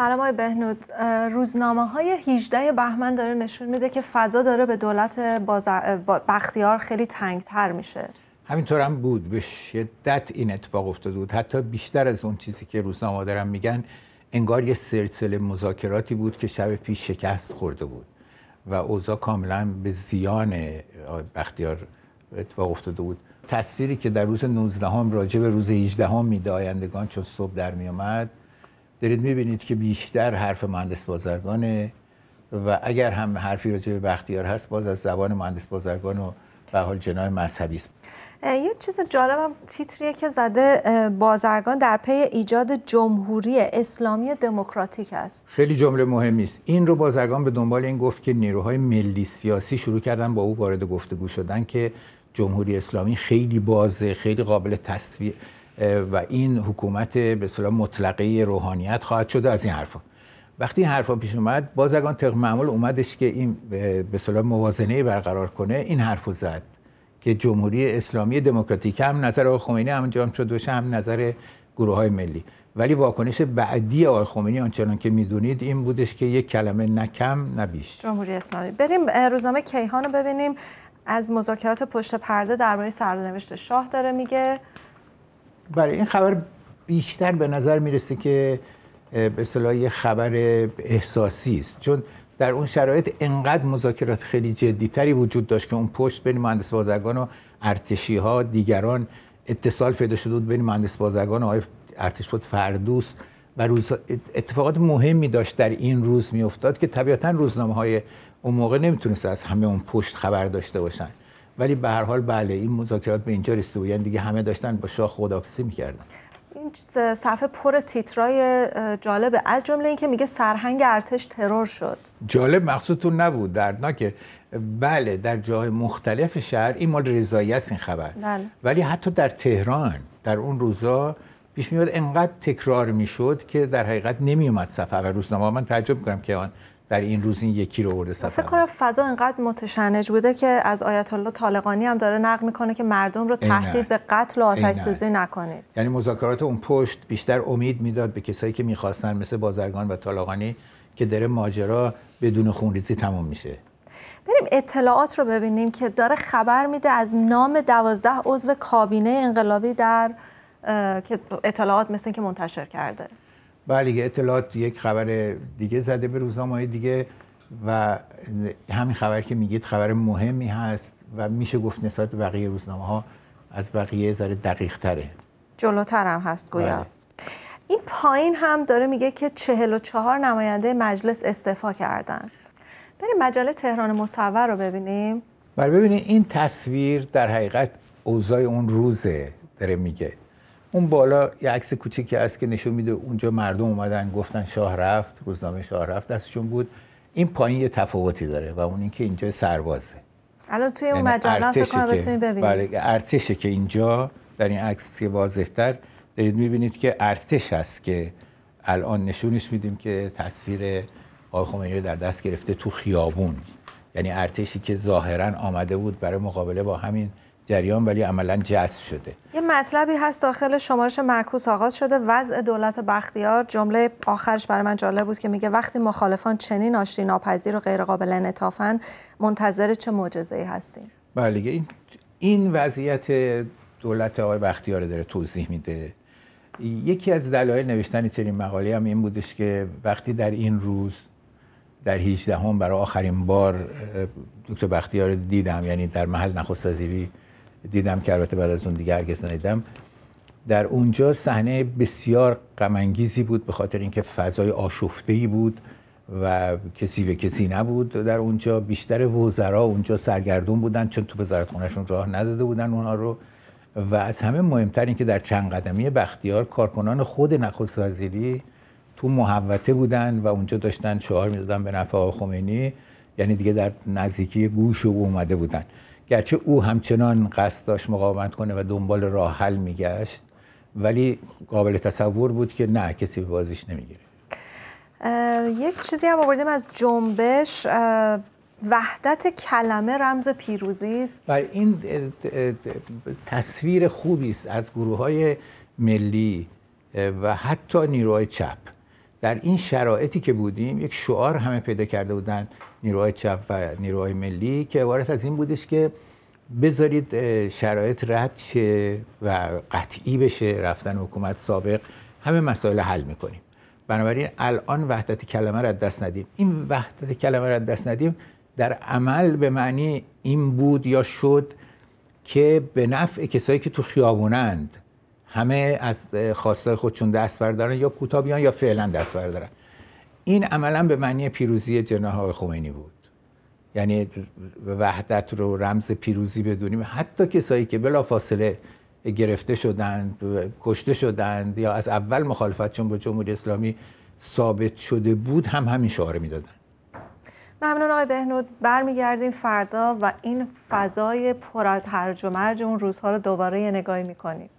سلام آقای بهنود روزنامه های 18 بهمن داره نشون میده که فضا داره به دولت بازر... بختیار خیلی تنگتر میشه همینطور هم بود به شدت این اتفاق افتاده بود حتی بیشتر از اون چیزی که روزنامه دارن میگن انگار یه سلسله مذاکراتی بود که شب پیش شکست خورده بود و اوضاع کاملا به زیان بختیار اتفاق افتاده بود تصویری که در روز 19 هم راجع به روز 18 هم میده آیندگان چون صبح در میامد دارید میبینید که بیشتر حرف مهندس بازرگانه و اگر هم حرفی راجع به بختیار هست باز از زبان مهندس بازرگان و به حال جنای مذهبی است یه چیز جالب هم تیتریه که زده بازرگان در پی ایجاد جمهوری اسلامی دموکراتیک است خیلی جمله مهمی است این رو بازرگان به دنبال این گفت که نیروهای ملی سیاسی شروع کردن با او وارد گفتگو شدن که جمهوری اسلامی خیلی بازه خیلی قابل تصویر و این حکومت به اصطلاح مطلقه روحانیت خواهد شده از این حرفا وقتی این حرفا پیش اومد بازگان طبق معمول اومدش که این به اصطلاح موازنه برقرار کنه این حرفو زد که جمهوری اسلامی دموکراتیک هم نظر آقای خمینی هم انجام شد و هم نظر گروه های ملی ولی واکنش بعدی آقای خمینی آنچنان که میدونید این بودش که یک کلمه نکم نبیش جمهوری اسلامی بریم روزنامه کیهان رو ببینیم از مذاکرات پشت پرده درباره سرنوشت شاه داره میگه برای این خبر بیشتر به نظر میرسه که به یه خبر احساسی است چون در اون شرایط انقدر مذاکرات خیلی تری وجود داشت که اون پشت بین مهندس بازرگان و ارتشی ها دیگران اتصال پیدا شده بود بین مهندس بازرگان و آقای ارتش بود فردوس و اتفاقات مهمی داشت در این روز میافتاد که طبیعتا روزنامه های اون موقع نمیتونست از همه اون پشت خبر داشته باشن ولی به هر حال بله این مذاکرات به اینجا رسیده یعنی دیگه همه داشتن با شاه خدافسی میکردن این صفحه پر تیترای جالبه از جمله اینکه میگه سرهنگ ارتش ترور شد جالب مقصودتون نبود دردناکه بله در جای مختلف شهر این مال رضایی است این خبر بله. ولی حتی در تهران در اون روزا پیش میاد انقدر تکرار میشد که در حقیقت نمیومد صفحه و روزنامه من تعجب میکنم که آن در این روز این یکی رو آورده سفر فکر کنم فضا اینقدر متشنج بوده که از آیت الله طالقانی هم داره نقل میکنه که مردم رو تهدید به قتل و آتش سوزی نکنید یعنی مذاکرات اون پشت بیشتر امید میداد به کسایی که میخواستن مثل بازرگان و طالقانی که داره ماجرا بدون خونریزی تموم میشه بریم اطلاعات رو ببینیم که داره خبر میده از نام دوازده عضو کابینه انقلابی در اطلاعات مثل که منتشر کرده بله دیگه اطلاعات یک خبر دیگه زده به روزنامه دیگه و همین خبر که میگید خبر مهمی هست و میشه گفت نسبت به بقیه روزنامه ها از بقیه ذره دقیق تره جلوتر هم هست گویا بله. این پایین هم داره میگه که چهار نماینده مجلس استعفا کردن بریم مجله تهران مصور رو ببینیم بله ببینید این تصویر در حقیقت اوضاع اون روزه داره میگه اون بالا یه عکس کوچیکی هست که نشون میده اونجا مردم اومدن گفتن شاه رفت روزنامه شاه رفت دستشون بود این پایین یه تفاوتی داره و اون اینکه اینجا سربازه الان توی یعنی اون مجله فکر کنم بتونید ببینید بله، ارتشه که اینجا در این عکس که واضح‌تر دارید میبینید که ارتش هست که الان نشونش میدیم که تصویر آقای خمینی در دست گرفته تو خیابون یعنی ارتشی که ظاهرا آمده بود برای مقابله با همین جریان ولی عملا جذب شده یه مطلبی هست داخل شمارش معکوس آغاز شده وضع دولت بختیار جمله آخرش برای من جالب بود که میگه وقتی مخالفان چنین آشتی ناپذیر و غیرقابل انعطافن منتظر چه معجزه‌ای هستیم بله این این وضعیت دولت آقای بختیار داره توضیح میده یکی از دلایل نوشتن چنین مقاله هم این بودش که وقتی در این روز در 18 هم برای آخرین بار دکتر بختیار دیدم یعنی در محل نخست دیدم که البته بعد از اون دیگه هرگز ندیدم در اونجا صحنه بسیار غم بود به خاطر اینکه فضای آشفته بود و کسی به کسی نبود در اونجا بیشتر وزرا اونجا سرگردون بودن چون تو وزارت خونهشون راه نداده بودن اونها رو و از همه مهمتر اینکه در چند قدمی بختیار کارکنان خود نخست وزیری تو محوته بودن و اونجا داشتن شعار میدادن به نفع خمینی یعنی دیگه در نزدیکی گوش او اومده بودن گرچه او همچنان قصد داشت مقاومت کنه و دنبال راه حل میگشت ولی قابل تصور بود که نه کسی به بازیش نمیگیره یک چیزی هم آوردیم از جنبش وحدت کلمه رمز پیروزی است و بله، این تصویر خوبی است از گروه های ملی و حتی نیروهای چپ در این شرایطی که بودیم یک شعار همه پیدا کرده بودند نیروهای چپ و نیروهای ملی که عبارت از این بودش که بذارید شرایط رد شه و قطعی بشه رفتن حکومت سابق همه مسائل حل میکنیم بنابراین الان وحدت کلمه را دست ندیم این وحدت کلمه را دست ندیم در عمل به معنی این بود یا شد که به نفع کسایی که تو خیابونند همه از خواستای خودشون دست بردارن یا کوتاه بیان یا فعلا دست بردارن این عملا به معنی پیروزی جناح آقای خمینی بود یعنی وحدت رو رمز پیروزی بدونیم حتی کسایی که بلا فاصله گرفته شدند کشته شدند یا از اول مخالفت چون با جمهوری اسلامی ثابت شده بود هم همین شعاره میدادن ممنون آقای بهنود برمیگردیم فردا و این فضای پر از هرج و مرج اون روزها رو دوباره یه نگاهی میکنیم